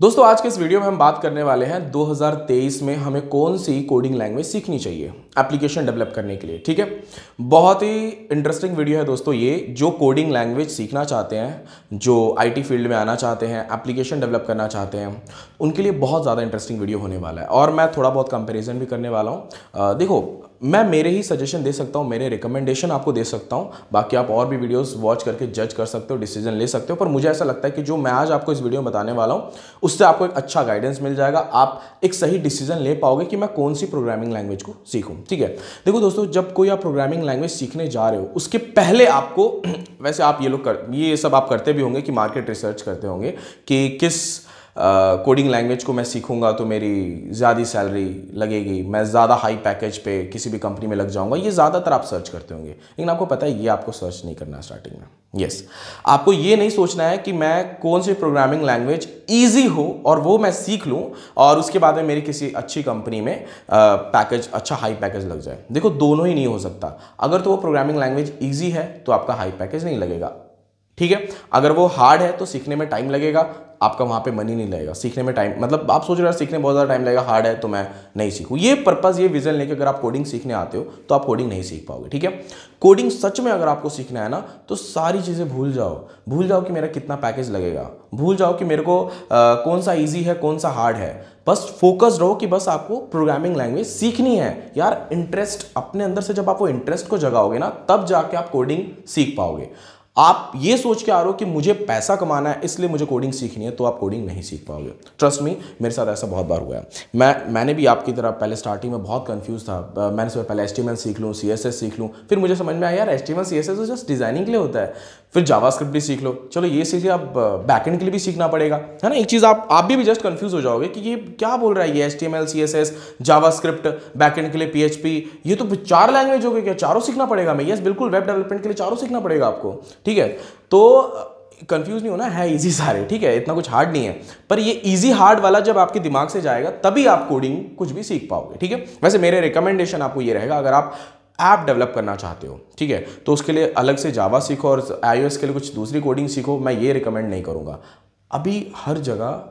दोस्तों आज के इस वीडियो में हम बात करने वाले हैं 2023 में हमें कौन सी कोडिंग लैंग्वेज सीखनी चाहिए एप्लीकेशन डेवलप करने के लिए ठीक है बहुत ही इंटरेस्टिंग वीडियो है दोस्तों ये जो कोडिंग लैंग्वेज सीखना चाहते हैं जो आईटी फील्ड में आना चाहते हैं एप्लीकेशन डेवलप करना चाहते हैं उनके लिए बहुत ज़्यादा इंटरेस्टिंग वीडियो होने वाला है और मैं थोड़ा बहुत कंपेरिजन भी करने वाला हूँ देखो मैं मेरे ही सजेशन दे सकता हूँ मेरे रिकमेंडेशन आपको दे सकता हूँ बाकी आप और भी वीडियोस वॉच करके जज कर सकते हो डिसीजन ले सकते हो पर मुझे ऐसा लगता है कि जो मैं आज आपको इस वीडियो में बताने वाला हूँ उससे आपको एक अच्छा गाइडेंस मिल जाएगा आप एक सही डिसीजन ले पाओगे कि मैं कौन सी प्रोग्रामिंग लैंग्वेज को सीखूँ ठीक है देखो दोस्तों जब कोई आप प्रोग्रामिंग लैंग्वेज सीखने जा रहे हो उसके पहले आपको वैसे आप ये लोग कर ये सब आप करते भी होंगे कि मार्केट रिसर्च करते होंगे कि किस कोडिंग लैंग्वेज को मैं सीखूंगा तो मेरी ज़्यादा सैलरी लगेगी मैं ज़्यादा हाई पैकेज पे किसी भी कंपनी में लग जाऊंगा ये ज़्यादातर आप सर्च करते होंगे लेकिन आपको पता है ये आपको सर्च नहीं करना स्टार्टिंग में यस yes. आपको ये नहीं सोचना है कि मैं कौन सी प्रोग्रामिंग लैंग्वेज ईजी हो और वो मैं सीख लूँ और उसके बाद में मेरी किसी अच्छी कंपनी में पैकेज अच्छा हाई पैकेज लग जाए देखो दोनों ही नहीं हो सकता अगर तो वो प्रोग्रामिंग लैंग्वेज ईजी है तो आपका हाई पैकेज नहीं लगेगा ठीक है अगर वो हार्ड है तो सीखने में टाइम लगेगा आपका वहाँ पे मनी नहीं लगेगा सीखने में टाइम मतलब आप सोच रहे हो सीखने बहुत ज़्यादा टाइम लगेगा हार्ड है तो मैं नहीं सीखूँ ये पर्पज़ ये विजन लेके अगर आप कोडिंग सीखने आते हो तो आप कोडिंग नहीं सीख पाओगे ठीक है कोडिंग सच में अगर आपको सीखना है ना तो सारी चीज़ें भूल जाओ भूल जाओ कि मेरा कितना पैकेज लगेगा भूल जाओ कि मेरे को आ, कौन सा ईजी है कौन सा हार्ड है बस फोकस रहो कि बस आपको प्रोग्रामिंग लैंग्वेज सीखनी है यार इंटरेस्ट अपने अंदर से जब आप वो इंटरेस्ट को जगाओगे ना तब जाके आप कोडिंग सीख पाओगे आप ये सोच के आ रहे हो कि मुझे पैसा कमाना है इसलिए मुझे कोडिंग सीखनी है तो आप कोडिंग नहीं सीख पाओगे ट्रस्ट मी मेरे साथ ऐसा बहुत बार हुआ है मैं मैंने भी आपकी तरह पहले स्टार्टिंग में बहुत कंफ्यूज था मैंने सोचा पहले एस सीख लूँ सी सीख लूँ फिर मुझे समझ में आया यार एस टी एम तो जस्ट डिजाइनिंग के लिए होता है फिर जावा भी सीख लो चलो ये सीखिए आप बैकेंड के लिए भी सीखना पड़ेगा है ना एक चीज़ आप आप भी, भी जस्ट कन्फ्यूज हो जाओगे कि ये क्या बोल रहा है ये S T M L C S S JavaScript backend के लिए पी एच पी ये तो चार लैंग्वेज हो गए क्या चारों सीखना पड़ेगा मैं यस बिल्कुल वेब डेवलपमेंट के लिए चारों सीखना पड़ेगा आपको ठीक है तो कंफ्यूज नहीं होना है इजी सारे ठीक है इतना कुछ हार्ड नहीं है पर ये इजी हार्ड वाला जब आपके दिमाग से जाएगा तभी आप कोडिंग कुछ भी सीख पाओगे ठीक है वैसे मेरे रिकमेंडेशन आपको ये रहेगा अगर आप ऐप डेवलप करना चाहते हो ठीक है तो उसके लिए अलग से जावा सीखो और आईओएस के लिए कुछ दूसरी कोडिंग सीखो मैं ये रिकमेंड नहीं करूँगा अभी हर जगह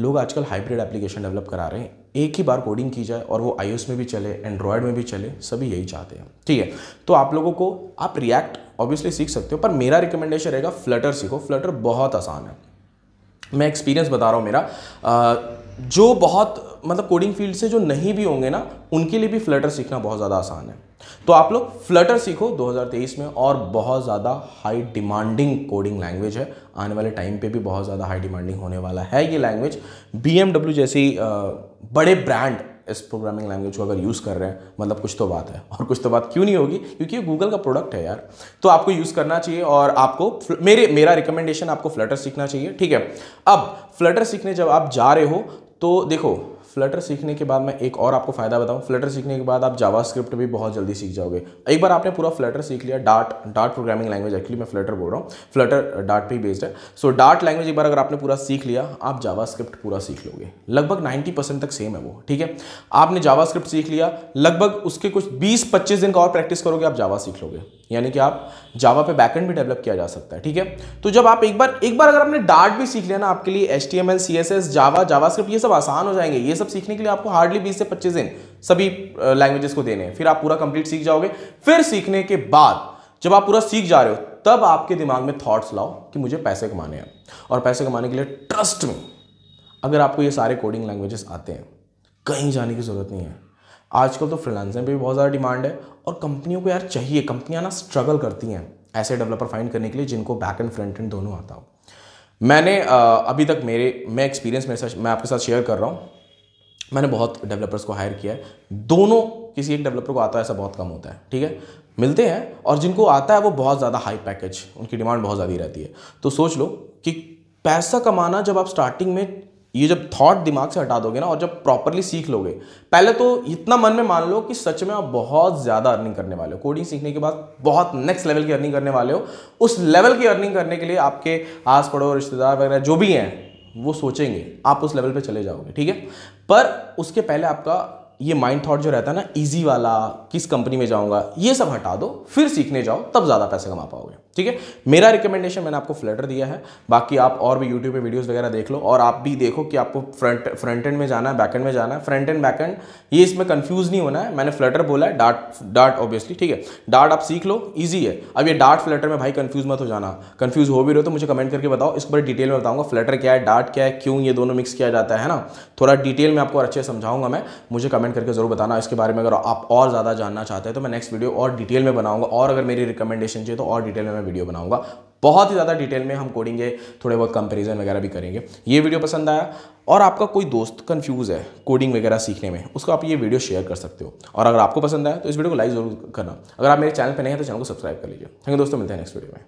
लोग आजकल हाइब्रिड एप्लीकेशन डेवलप करा रहे हैं एक ही बार कोडिंग की जाए और वो आईओएस में भी चले एंड्रॉयड में भी चले सभी यही चाहते हैं ठीक है तो आप लोगों को आप रिएक्ट ऑब्वियसली सीख सकते हो पर मेरा रिकमेंडेशन रहेगा फ्लटर सीखो फ्लटर बहुत आसान है मैं एक्सपीरियंस बता रहा हूँ मेरा आ, जो बहुत मतलब कोडिंग फील्ड से जो नहीं भी होंगे ना उनके लिए भी फ्लटर सीखना बहुत ज़्यादा आसान है तो आप लोग फ्लटर सीखो 2023 में और बहुत ज़्यादा हाई डिमांडिंग कोडिंग लैंग्वेज है आने वाले टाइम पे भी बहुत ज़्यादा हाई डिमांडिंग होने वाला है ये लैंग्वेज बी जैसी बड़े ब्रांड इस प्रोग्रामिंग लैंग्वेज को अगर यूज़ कर रहे हैं मतलब कुछ तो बात है और कुछ तो बात क्यों नहीं होगी क्योंकि ये गूगल का प्रोडक्ट है यार तो आपको यूज़ करना चाहिए और आपको मेरे मेरा रिकमेंडेशन आपको फ्लटर सीखना चाहिए ठीक है अब फ्लटर सीखने जब आप जा रहे हो तो देखो फ्लटर सीखने के बाद मैं एक और आपको फ़ायदा बताऊँ फ्लटर सीखने के बाद आप जावा स्क्रिप्ट भी बहुत जल्दी सीख जाओगे एक बार आपने पूरा फ्लटर सीख लिया dot dot programming language actually मैं फ्लटर बोल रहा हूँ फ्लटर डार्ट पे बेस्ड है सो डाट लैंग्वेज एक बार अगर आपने पूरा सीख लिया आप जावा स्क्रिप्ट पूरा सीख लोगे लगभग नाइन्टी तक सेम है वो ठीक है आपने जावा स्क्रिप्ट सीख लिया लगभग उसके कुछ बीस पच्चीस दिन का और प्रैक्टिस करोगे आप जावा सीख लोगे यानी कि आप जावा पे बैकएंड भी डेवलप किया जा सकता है ठीक है तो जब आप एक बार एक बार अगर आपने डार्ट भी सीख लिया ना आपके लिए H T M L C S S Java JavaScript ये सब आसान हो जाएंगे ये सब सीखने के लिए आपको हार्डली बीस से पच्चीस दिन सभी लैंग्वेजेस को देने हैं फिर आप पूरा कंप्लीट सीख जाओगे फिर सीखने के बाद जब आप पूरा सीख जा रहे हो तब आपके दिमाग में थॉट्स लाओ कि मुझे पैसे कमाने हैं और पैसे कमाने के लिए ट्रस्ट में अगर आपको ये सारे कोडिंग लैंग्वेजेस आते हैं कहीं जाने की ज़रूरत नहीं है आजकल तो फ्रीलांसर पे भी बहुत ज़्यादा डिमांड है और कंपनियों को यार चाहिए कंपनियां ना स्ट्रगल करती हैं ऐसे डेवलपर फाइंड करने के लिए जिनको बैक एंड फ्रंट एंड दोनों आता हो मैंने अभी तक मेरे मैं एक्सपीरियंस मेरे साथ मैं आपके साथ शेयर कर रहा हूँ मैंने बहुत डेवलपर्स को हायर किया है दोनों किसी एक डेवलपर को आता है ऐसा बहुत कम होता है ठीक है मिलते हैं और जिनको आता है वो बहुत ज़्यादा हाई पैकेज उनकी डिमांड बहुत ज़्यादा रहती है तो सोच लो कि पैसा कमाना जब आप स्टार्टिंग में ये जब थॉट दिमाग से हटा दोगे ना और जब प्रॉपरली सीख लोगे पहले तो इतना मन में मान लो कि सच में आप बहुत ज़्यादा अर्निंग करने वाले हो कोडिंग सीखने के बाद बहुत नेक्स्ट लेवल की अर्निंग करने वाले हो उस लेवल की अर्निंग करने के लिए आपके आस पड़ोस रिश्तेदार वगैरह जो भी हैं वो सोचेंगे आप उस लेवल पे चले जाओगे ठीक है पर उसके पहले आपका ये माइंड थॉट जो रहता है ना इजी वाला किस कंपनी में जाऊंगा ये सब हटा दो फिर सीखने जाओ तब ज़्यादा पैसे कमा पाओगे ठीक है मेरा रिकमेंडेशन मैंने आपको फ्लेटर दिया है बाकी आप और भी यूट्यूब पे वीडियोस वगैरह देख लो और आप भी देखो कि आपको फ्रंट फ्रंट एंड में जाना है बैक एंड में जाना है फ्रंट एंड बैक एंड ये इसमें कंफ्यूज नहीं होना है मैंने फ्लेटर बोला है डार्ट डार्ट ऑब्वियसली ठीक है डार्ट आप सीख लो ईजी है अब ये डार्ट फ्लेटर में भाई कन्फ्यूज मत हो जाना कन्फ्यूज हो भी रहे हो तो मुझे कमेंट करके बताओ इस पर डिटेल में बताऊंगा फ्लेटर क्या है डार्ट क्या है क्यों ये दोनों मिक्स किया जाता है ना थोड़ा डिटेल में आपको अच्छे समझाऊंगा मैं मुझे कमेंट कमेंट करके ज़रूर बताना इसके बारे में अगर आप और ज़्यादा जानना चाहते हैं तो मैं नेक्स्ट वीडियो और डिटेल में बनाऊंगा और अगर मेरी रिकमेंडेशन चाहिए तो और डिटेल में मैं वीडियो बनाऊंगा बहुत ही ज़्यादा डिटेल में हम कोडिंग के थोड़े बहुत कंपेरिजन वगैरह भी करेंगे ये वीडियो पसंद आया और आपका कोई दोस्त कन्फ्यूज़ है कोडिंग वगैरह सीखने में उसको आप ये वीडियो शेयर कर सकते हो और अगर आपको पसंद आया तो इस वीडियो को लाइक जरूर करना अगर आप मेरे चैनल पर नहीं है तो चैनल को सब्सक्राइब कर लीजिए थैंक यू दोस्तों मिलते हैं नेक्स्ट वीडियो में